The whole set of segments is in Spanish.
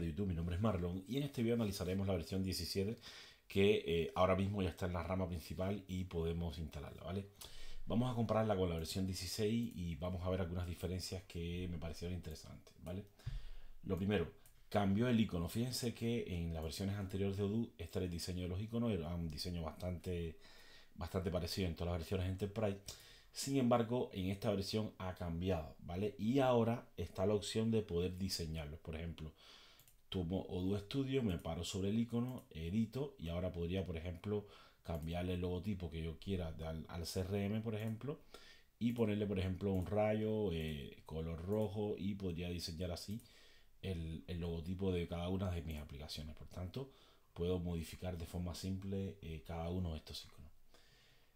de YouTube, mi nombre es Marlon y en este vídeo analizaremos la versión 17 que eh, ahora mismo ya está en la rama principal y podemos instalarla, ¿vale? Vamos a compararla con la versión 16 y vamos a ver algunas diferencias que me parecieron interesantes, ¿vale? Lo primero, cambió el icono. Fíjense que en las versiones anteriores de Odoo está el diseño de los iconos, era un diseño bastante, bastante parecido en todas las versiones Enterprise. Sin embargo, en esta versión ha cambiado, ¿vale? Y ahora está la opción de poder diseñarlos. Por ejemplo, tomo Odoo Studio, me paro sobre el icono, edito y ahora podría, por ejemplo, cambiarle el logotipo que yo quiera al, CRM, por ejemplo, y ponerle, por ejemplo, un rayo, eh, color rojo y podría diseñar así el, logotipo de cada una de mis aplicaciones. Por tanto, puedo modificar de forma simple eh, cada uno de estos iconos.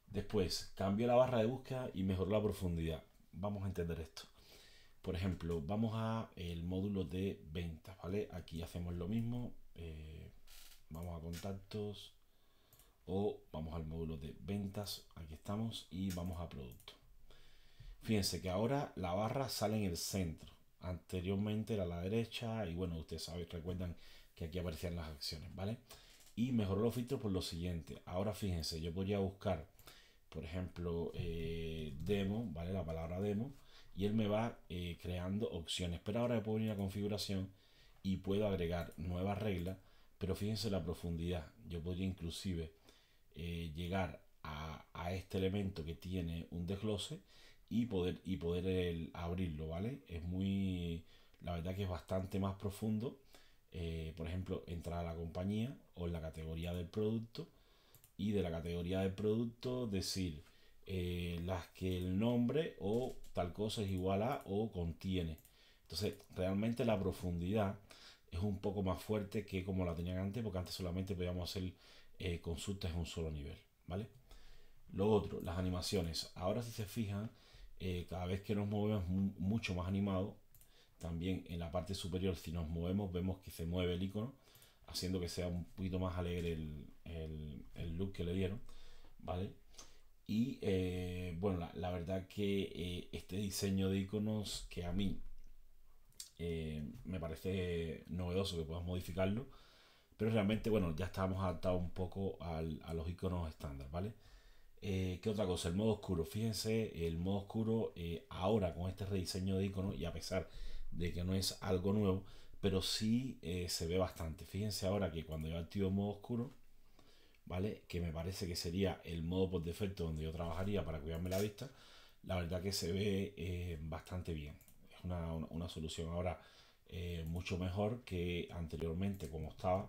Después, cambio la barra de búsqueda y mejor la profundidad. Vamos a entender esto. Por ejemplo, vamos a el módulo de ventas, ¿vale? Aquí hacemos lo mismo. Eh, vamos a contactos o vamos al módulo de ventas. Aquí estamos y vamos a producto. Fíjense que ahora la barra sale en el centro. Anteriormente era a la derecha y bueno, ustedes saben, recuerdan que aquí aparecían las acciones, ¿vale? Y mejoró los filtros por lo siguiente. Ahora fíjense, yo podría buscar, por ejemplo, eh, demo, ¿vale? La palabra demo y él me va eh, creando opciones. Pero ahora puedo venir a configuración y puedo agregar nuevas reglas, pero fíjense la profundidad. Yo podría inclusive eh, llegar a, este elemento que tiene un desglose y poder, y poder abrirlo, ¿vale? Es muy, la verdad que es bastante más profundo. Eh, por ejemplo, entrar a la compañía o en la categoría del producto y de la categoría del producto decir eh, las que el nombre o tal cosa es igual a o contiene. Entonces, realmente la profundidad es un poco más fuerte que como la tenían antes, porque antes solamente podíamos hacer eh, consultas en un solo nivel, ¿vale? Lo otro, las animaciones. Ahora si se fijan, eh, cada vez que nos movemos mucho más animado, también en la parte superior si nos movemos vemos que se mueve el icono, haciendo que sea un poquito más alegre el, el look que le dieron, ¿vale? Y eh, bueno, la, verdad que eh, este diseño de iconos que a mí eh, me parece novedoso que puedas modificarlo, pero realmente, bueno, ya estábamos adaptados un poco a los iconos estándar, ¿vale? ¿Qué otra cosa? El modo oscuro. Fíjense, el modo oscuro ahora con este rediseño de iconos y a pesar de que no es algo nuevo, pero sí se ve bastante. Fíjense ahora que cuando yo activo modo oscuro, ¿vale? Que me parece que sería el modo por defecto donde yo trabajaría para cuidarme la vista. La verdad que se ve eh, bastante bien. Es una, solución ahora eh, mucho mejor que anteriormente como estaba.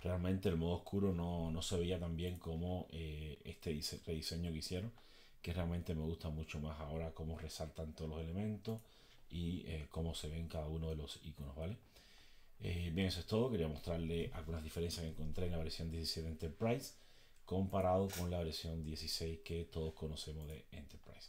Realmente el modo oscuro no, no se veía tan bien como eh, este rediseño que hicieron, que realmente me gusta mucho más ahora cómo resaltan todos los elementos y cómo se ven cada uno de los iconos, ¿vale? Eh, bien, eso es todo. Quería mostrarle algunas diferencias que encontré en la versión 17 Enterprise comparado con la versión 16 que todos conocemos de Enterprise.